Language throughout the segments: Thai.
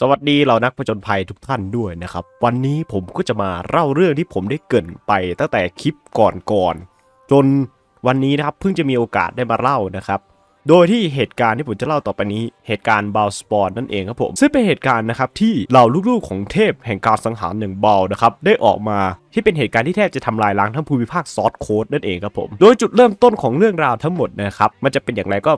สวัสดีเหล่านักผจญภัยทุกท่านด้วยนะครับ วันนี้ผมก็จะมาเล่าเรื่องที่ผมได้เกินไปตั้งแต่คลิปก่อนๆจนวันนี้นะครับ เพิ่งจะมีโอกาสได้มาเล่านะครับโดยที่เหตุการณ์ที่ผมจะเล่าต่อไปนี้เหตุการณ์บาลสปอร์นั่นเองครับผมซึ่งเป็นเหตุการณ์นะครับที่เหล่าลูกๆของเทพแห่งการสังหารหนึ่งบอลนะครับได้ออกมาที่เป็นเหตุการณ์ที่แทบจะทำลายล้างทั้งภูมิภาคซอสโคดนั่นเองครับผมโดยจุดเริ่มต้นของเรื่องราวทั้งหมดนะครับมันจะเป็นอย่างไรก็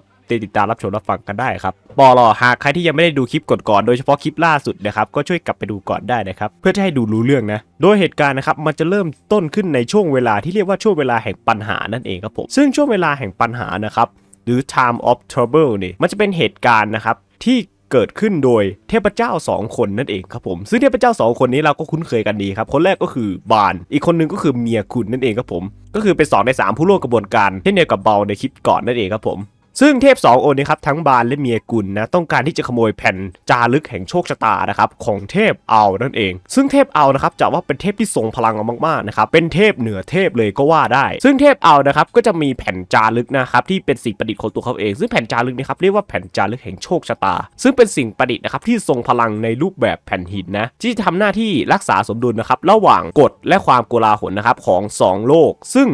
ติดตามรับชมรับฟังกันได้ครับบอลอหากใครที่ยังไม่ได้ดูคลิปก่อนๆโดยเฉพาะคลิปล่าสุดนะครับ ก็ช่วยกลับไปดูก่อนได้นะครับ เพื่อจะให้ดูรู้เรื่องนะ โดยเหตุการณ์นะครับ มันจะเริ่มต้นขึ้นในช่วงเวลาที่เรียกว่าช่วงเวลาแห่งปัญหานั่นเองครับผม ซึ่งช่วงเวลาแห่งปัญหานะครับ หรือ time of trouble นี่มันจะเป็นเหตุการณ์นะครับ ที่เกิดขึ้นโดยเทพเจ้า 2 คนนั่นเองครับผม ซึ่งเทพเจ้า 2 คนนี้เราก็คุ้นเคยกันดีครับ คนแรกก็คือบานอีกคนนึงก็คือเมียคุณนั่นเองครับผม ก็คือเป็น2ใน3 ผู้ร่วมกระบวนการเช่นเดียวกับเบาในคลิปก่อนนั่นเองครับผมซึ่งเทพสององค์นี้ครับทั้งบานและเมียกุลนะต้องการที่จะขโมยแผ่นจารึกแห่งโชคชะตานะครับของเทพเอานั่นเอง ซึ่งเทพเอานะครับจะว่าเป็นเทพที่ทรงพลังมากๆนะครับเป็นเทพเหนือเทพเลยก็ว่าได้ ซึ่งเทพเอานะครับก็จะมีแผ่นจารึกนะครับที่เป็นสิ่งประดิษฐ์ของตัวเขาเองซึ่งแผ่นจารึกนี้ครับเรียกว่าแผ่นจารึกแห่งโชคชะตาซึ่งเป็นสิ่งประดิษฐ์นะครับที่ทรงพลังในรูปแบบแผ่นหินนะที่จะทำหน้าที่รักษาสมดุลนะครับระหว่างกฎและความกกลาหลนะครับของ2โลกซึ่ง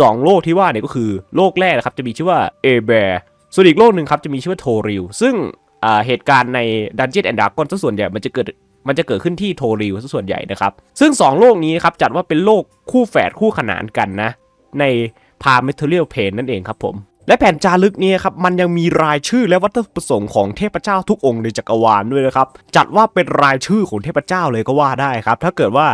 2 โลกที่ว่าเนี่ยก็คือโลกแรกนะครับจะมีชื่อว่าเอเบร์ ส่วนอีกโลกหนึ่งครับจะมีชื่อว่าโทริลซึ่งเหตุการณ์ในดัน Dungeon ด n ด์ r a g o n ส่วนใหญ่มันจะเกิดมันจะเกิดขึ้นที่โทริลส่วนใหญ่นะครับ ซึ่ง 2 โลกนี้ครับจัดว่าเป็นโลกคู่แฝดคู่ขนานกันนะในพาเมทัลเลียลเพนนั่นเองครับผมและแผ่นจารึกนี้ครับมันยังมีรายชื่อและวัตถุประสงค์ของเทพเจ้าทุกองค์ในจักรวาลด้วยนะครับจัดว่าเป็นรายชื่อของเทพเจ้าเลยก็ว่าได้ครับถ้าเกิดว่า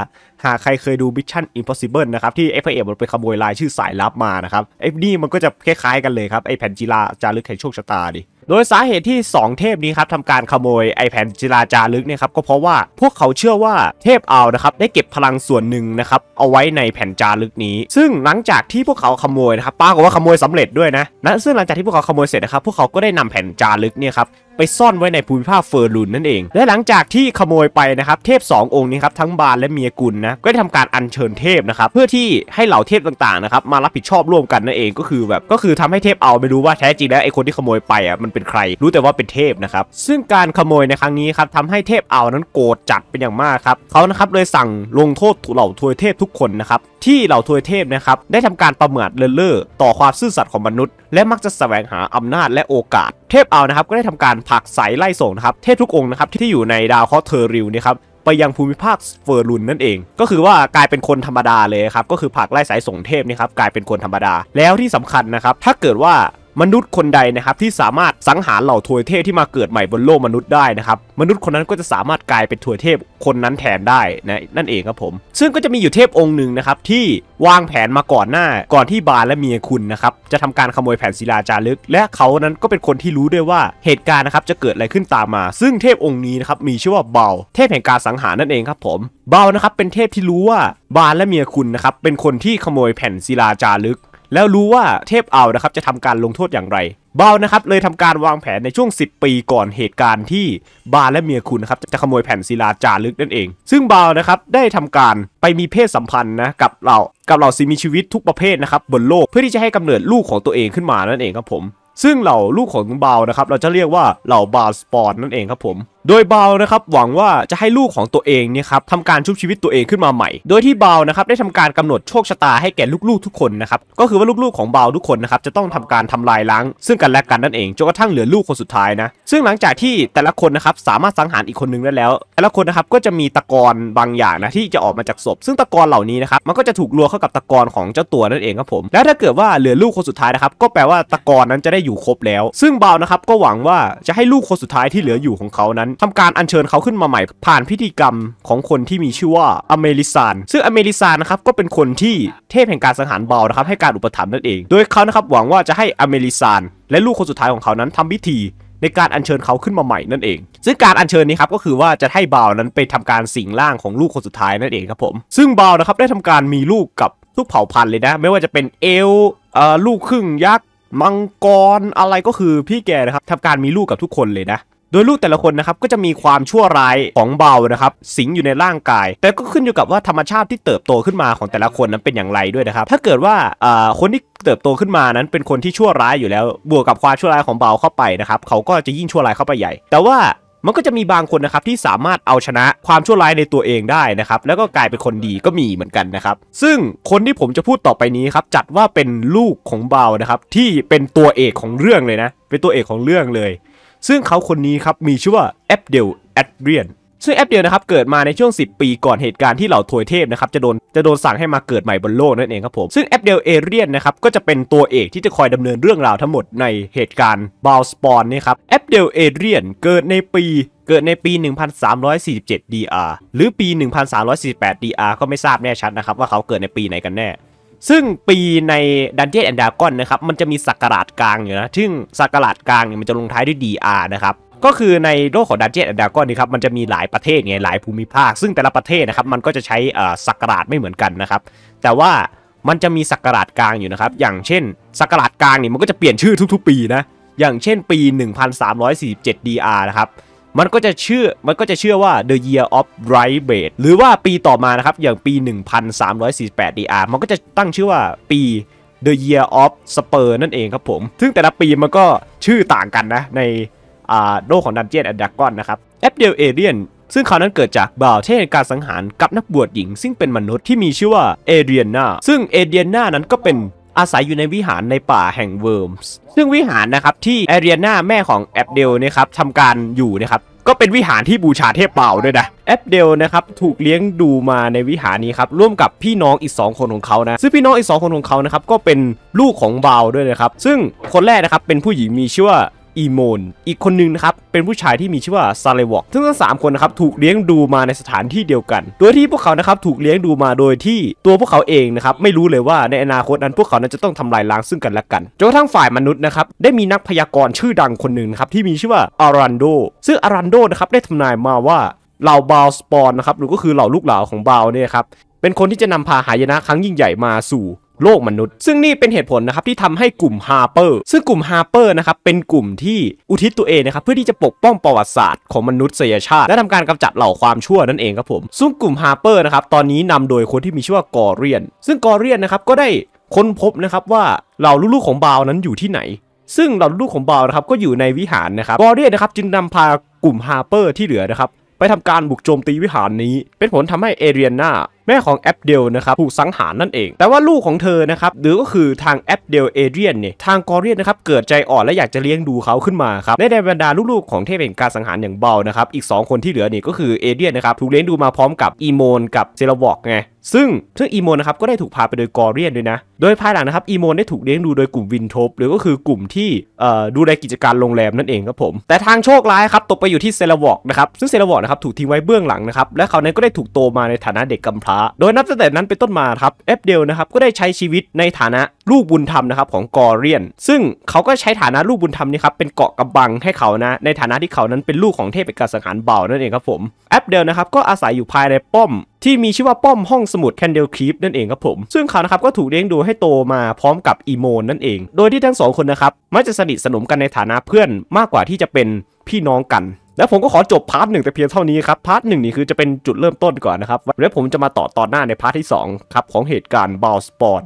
หากใครเคยดูมิชชั่นอิมพอสิเบิลนะครับที่ไอ้พระเอกมันไปขโมยรายชื่อสายลับมานะครับไอ้นี่มันก็จะคล้ายๆกันเลยครับไอ้แผ่นจีลาจารึกแห่งโชคชะตาดิโดยสาเหตุที่ 2 เทพนี้ครับทำการขโมยไอแผ่นจิราจารึกเนี่ยครับก็เพราะว่าพวกเขาเชื่อว่าเทพอาวนะครับได้เก็บพลังส่วนหนึ่งนะครับเอาไว้ในแผ่นจารึกนี้ ซึ่งหลังจากที่พวกเขาขโมยนะครับป้ากว่าขโมยสำเร็จด้วยนะนะซึ่งหลังจากที่พวกเขาขโมยเสร็จนะครับพวกเขาก็ได้นำแผ่นจารึกเนี่ยครับไปซ่อนไว้ในภูมิภาคเฟอร์ลุนนั่นเอง และหลังจากที่ขโมยไปนะครับเทพ 2 องค์นี้ครับทั้งบาลและเมียกุลนะก็ได้ทำการอัญเชิญเทพนะครับเพื่อที่ให้เหล่าเทพต่างๆนะครับมารับผิดชอบร่วมกันนั่นเองก็คือแบบก็คือทำให้เทพเอาไม่รู้ว่าแท้จริงแล้วไอ้คนที่ขโมยไปอ่ะมันเป็นใคร รู้แต่ว่าเป็นเทพนะครับซึ่งการขโมยในครั้งนี้ครับทำให้เทพเอานั้นโกรธจัดเป็นอย่างมากครับเขานะครับเลยสั่งลงโทษเหล่าทวยเทพทุกคนนะครับที่เหล่าทวยเทพนะครับได้ทำการประมาทเลินเล่อต่อความซื่อสัตย์ของมนุษย์และมักจะแสวงหาอำนาจและโอกาส เทพเอานะครับ ก็ได้ทำการผลักใสไล่ส่งนะครับ เทพทุกองค์นะครับที่อยู่ในดาวเคราะห์เทอริวนี่ครับไปยังภูมิภาคเฟอร์ลุนนั่นเอง ก็คือว่ากลายเป็นคนธรรมดาเลยครับ ก็คือผักไล่สายส่งเทพนี่ครับกลายเป็นคนธรรมดาแล้วที่สำคัญนะครับ ถ้าเกิดว่ามนุษย์คนใดนะครับที่สามารถสังหารเหล่าทวยเทพที่มาเกิดใหม่บนโลกมนุษย์ได้นะครับ มนุษย์คนนั้นก็จะสามารถกลายเป็นทวยเทพคนนั้นแทนได้นะนั่นเองครับผมซึ่งก็จะมีอยู่เทพองค์หนึ่งนะครับที่วางแผนมาก่อนหน้า ก่อนที่บาลและเมียคุณนะครับจะทำการขโมยแผ่นศิลาจารึก และเขานั้นก็เป็นคนที่รู้ด้วยว่าเหตุการณ์นะครับจะเกิดอะไรขึ้นตามมา ซึ่งเทพองค์นี้นะครับมีชื่อว่าเบาเทพแห่งการสังหารนั่นเองครับผมเบานะครับเป็นเทพที่รู้ว่าบาลและเมียคุณนะครับเป็นคนที่ขโมยแผ่นศิลาจารึกแล้วรู้ว่าเทพเอานะครับจะทำการลงโทษอย่างไรเบานะครับเลยทำการวางแผนในช่วง 10 ปีก่อนเหตุการณ์ที่บาและเมียคุณนะครับจะขโมยแผ่นศิลาจารึกนั่นเอง ซึ่งเบานะครับได้ทำการไปมีเพศสัมพันธ์นะกับเรา กับเราสิมีชีวิตทุกประเภทนะครับบนโลกเพื่อที่จะให้กำเนิดลูกของตัวเองขึ้นมานั่นเองครับผม ซึ่งเหล่าลูกของเบานะครับเราจะเรียกว่าเหล่าบาสปอนนั่นเองครับผมโดยเบานะครับหวังว่าจะให้ลูกของตัวเองเนี่ยครับทำการชุบชีวิตตัวเองขึ้นมาใหม่ โดยที่เบานะครับได้ทำการกำหนดโชคชะตาให้แก่ลูกๆทุกคนนะครับ ก็คือว่าลูกๆของเบาทุกคนนะครับจะต้องทำการทำลายล้างซึ่งกันและกันนั่นเองจนกระทั่งเหลือลูกคนสุดท้ายนะซึ่งหลังจากที่แต่ละคนนะครับสามารถสังหารอีกคนนึงได้แล้ว แต่ละคนนะครับก็จะมีตะกอนบางอย่างนะที่จะออกมาจากศพซึ่งตะกอนเหล่านี้นะครับมันก็จะถูกรวเข้ากับตะกอนของเจ้าตัวนั่นเองครับผม และถ้าเกิดว่าเหลือลูกคนสุดท้ายนะครับ ก็แปลว่าตะกอนนั้นจะได้อยู่ครบแล้ว ซึ่งบานะครับก็หวังว่าจะให้ลูกคนสุดท้ายที่เหลืออยู่ของเขานั้นทำการอัญเชิญเขาขึ้นมาใหม่ผ่านพิธีกรรมของคนที่มีชื่อว่าอเมริซานซึ่งอเมริซานนะครับก็เป็นคนที่เทพแห่งการสังหารเบานะครับให้การอุปถัมภ์นั่นเองโดยเขานะครับหวังว่าจะให้อเมริซานและลูกคนสุดท้ายของเขานั้นทำพิธีในการอัญเชิญเขาขึ้นมาใหม่นั่นเอง ซึ่งการอัญเชิญนี้ครับก็คือว่าจะให้เบานั้นไปทำการสิงร่างของลูกคนสุดท้ายนั่นเองครับผมซึ่งเบานะครับได้ทำการมีลูกกับทุกเผ่าพันธุ์เลยนะไม่ว่าจะเป็นเอลลูกครึ่ง ยักษ์มังกรอะไรก็คือพี่แกนะครับทำการมีลูกกับทุกคนเลยนะโดยลูกแต่ละคนนะครับก็จะมีความชั่วร้ายของเบานะครับ สิงอยู่ในร่างกาย แต่ก็ขึ้นอยู่กับว่าธรรมชาติที่เติบโตขึ้นมาของแต่ละคนนั้นเป็นอย่างไรด้วยนะครับ ถ้าเกิดว่าคนที่เติบโตขึ้นมานั้น เป็นคนที่ชั่วร้ายอยู่แล้ว บวกกับความชั่วร้ายของเบาเข้าไปนะครับ เขาก็จะยิ่งชั่วร้ายเข้าไปใหญ่ แต่ว่ามันก็จะมีบางคนนะครับที่สามารถเอาชนะความชั่วร้ายในตัวเองได้นะครับ แล้วก็กลายเป็นคนดีก็มีเหมือนกันนะครับซึ่งคนที่ผมจะพูดต่อไปนี้ครับจัดว่าเป็นลูกของเบานะครับที่เป็นตัวเอกของเรื่องเลยนะเป็นตัวเอกของเรื่องเลยซึ่งเขาคนนี้ครับมีชื่อว่าแอปเดลแอดเรียนซึ่งแอปเดียวนะครับเกิดมาในช่วง 10 ปีก่อนเหตุการณ์ที่เหล่าทวยเทพนะครับจะโดนจะโดนสั่งให้มาเกิดใหม่บนโลกนั่นเองครับผมซึ่งแอปเดียวเอเรียนนะครับก็จะเป็นตัวเอกที่จะคอยดำเนินเรื่องราวทั้งหมดในเหตุการณ์บาวสปอนนี่ครับแอปเดียวเอเรียนเกิดในปีเกิดในปี 1347 DR หรือปี 1348 DR ก็ไม่ทราบแน่ชัดนะครับว่าเขาเกิดในปีไหนกันแน่ซึ่งปีใน Dungeon and Dragon นะครับมันจะมีสักราชกลางอยู่นะ ซึ่งสักราชกลางเนี่ยมันจะลงท้ายด้วย DR นะครับ ก็คือในโลกของดันเจียนแอนดากอนนี่ครับมันจะมีหลายประเทศไงหลายภูมิภาค ซึ่งแต่ละประเทศนะครับมันก็จะใช้สักราชไม่เหมือนกันนะครับ แต่ว่ามันจะมีสักราชกลางอยู่นะครับ อย่างเช่นสักราชกลางนี่มันก็จะเปลี่ยนชื่อทุกๆปีนะ อย่างเช่นปี 1347 DR นะครับมันก็จะเชื่อ มันก็จะเชื่อว่า the year of right b a t หรือว่าปีต่อมานะครับ อย่างปี 1348 dr มันก็จะตั้งชื่อว่าปี the year of spur นั่นเองครับผม ซึ่งแต่ละปีมันก็ชื่อต่างกันนะ ในโลกของั u เจี o ยนอ d d ด a ก o n นะครับแอปเดลเอเรียน ซึ่งคราวนั้นเกิดจากบ่าวเทศการสังหารกับนักบวชหญิง ซึ่งเป็นมนุษย์ที่มีชื่อว่า เอเดียนาซึ่ง เอเดียนานั้นก็เป็นอาศัยอยู่ในวิหารในป่าแห่งเวิร์มส์ซึ่งวิหารนะครับที่แอเรียนาแม่ของแอบเดลนะครับทำการอยู่นะครับก็เป็นวิหารที่บูชาเทพเป่าด้วยนะแอปเดลนะครับถูกเลี้ยงดูมาในวิหารนี้ครับร่วมกับพี่น้องอีก 2 คนของเขานะซึ่งพี่น้องอีก2คนของเขานะครับก็เป็นลูกของเบาด้วยนะครับซึ่งคนแรกนะครับเป็นผู้หญิงมีชื่อว่าอีโมน อีกคนนึงนะครับ เป็นผู้ชายที่มีชื่อว่า ซาเลวอกซึ่งทั้งสามคนนะครับถูกเลี้ยงดูมาในสถานที่เดียวกัน โดยที่พวกเขานะครับ ถูกเลี้ยงดูมาโดยที่ตัวพวกเขาเองนะครับไม่รู้เลยว่าในอนาคตนั้นพวกเขานั้นจะต้องทำลายล้างซึ่งกันและกันจนกระทั่งฝ่ายมนุษย์นะครับได้มีนักพยากรณ์ชื่อดังคนหนึ่งนะครับที่มีชื่อว่าอารันโดซึ่งอารันโดนะครับได้ทำนายมาว่าเหล่าบาวสปอนนะครับหรือก็คือเหล่าลูกหลาของบาวเนี่ยครับเป็นคนที่จะนำพาหายนะครั้งยิ่งใหญ่มาสู่โลกมนุษย์ ซึ่งนี่เป็นเหตุผลนะครับที่ทำให้กลุ่มฮาร์เปอร์ซึ่งกลุ่มฮาร์เปอร์นะครับเป็นกลุ่มที่อุทิศตัวเองนะครับเพื่อที่จะปกป้องประวัติศาสตร์ของมนุษยชาติและทำการกำจัดเหล่าความชั่วนั่นเองครับผมซึ่งกลุ่มฮาร์เปอร์นะครับตอนนี้นำโดยคนที่มีชื่อว่ากอรเรียน ซึ่งกอรเรียนนะครับก็ได้ค้นพบนะครับว่าเหล่าลูกๆ ของบาวนั้นอยู่ที่ไหน ซึ่งเหล่าลูกของบาวนะครับก็อยู่ในวิหารนะครับกอรเรียนนะครับจึงนำพากลุ่มฮาร์เปอร์ที่เหลือนะครับไปทำการบุกโจมตีวิหารนี้ เป็นผลทำให้เอเรียนาแม่ของแอปเดลนะครับถูกสังหารนั่นเอง แต่ว่าลูกของเธอนะครับ หรือก็คือทางแอปเดลเอเดียนเนี่ยทางกอเรียนนะครับ เกิดใจอ่อนและอยากจะเลี้ยงดูเขาขึ้นมาครับในบรรดาลูกๆ ของเทพแห่งการสังหารอย่างเบานะครับ อีก 2 คนที่เหลือนี่ก็คือเอเดียนนะครับถูกเลี้ยงดูมาพร้อมกับ อีโมนกับเซลวอกไงซึ่งซึ่งอีโมนนะครับก็ได้ถูกพาไปโดยกอเรียนด้วยนะ โดยภายหลังนะครับอีโมนได้ถูกเลี้ยงดูโดยกลุ่มวินทบหรือก็คือกลุ่มที่ดูแลกิจการโรงแรมนั่นเองครับผมแต่ทางโชคร้ายครับตกไปอยู่ที่เซลวอกนะครับซึ่งเซลวอกนะครับถูกทิ้งไว้เบื้องหลังนะครับและเขานั้นก็ได้ถูกโตมาในฐานะเด็กกำพร้าโดยนับตั้งแต่นั้นเป็นต้นมาครับเอฟเดลนะครับก็ได้ใช้ชีวิตในฐานะลูกบุญธรรมนะครับของกอเรียน ซึ่งเขาก็ใช้ฐานะลูกบุญธรรมนี่ครับเป็นเกาะกำบังให้เขานะในฐานะที่เขานั้นเป็นลูกของเทพเอกสังหารเบานั่นเองครับผมแอปเดลนะครับก็อาศัยอยู่ภายในป้อมที่มีชื่อว่าป้อมห้องสมุดแคนเดลคีฟนั่นเองครับผมซึ่งเขานะครับก็ถูกเลี้ยงดูให้โตมาพร้อมกับอีโมนนั่นเอง โดยที่ทั้งสองคนนะครับมักจะสนิทสนมกันในฐานะเพื่อนมากกว่าที่จะเป็นพี่น้องกันแล้วผมก็ขอจบพาร์ทหนึ่งแต่เพียงเท่านี้ครับ พาร์ทหนึ่งนี่คือจะเป็นจุดเริ่มต้นก่อนนะครับแล้วผมจะมาต่อตอนหน้าในพาร์ทที่2ครับ ของเหตุการณ์บอลสปอน